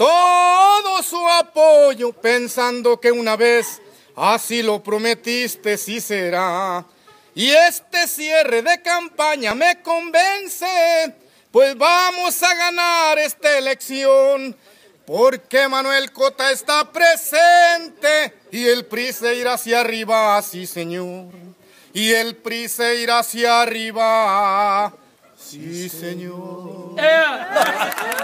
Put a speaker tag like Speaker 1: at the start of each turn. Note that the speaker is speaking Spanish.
Speaker 1: todo su apoyo, pensando que una vez así lo prometiste, sí será. Y este cierre de campaña me convence, pues vamos a ganar esta elección, porque Manuel Cota está presente y el PRI se irá hacia arriba, sí señor. Y el PRI se irá hacia arriba, sí señor. Eh.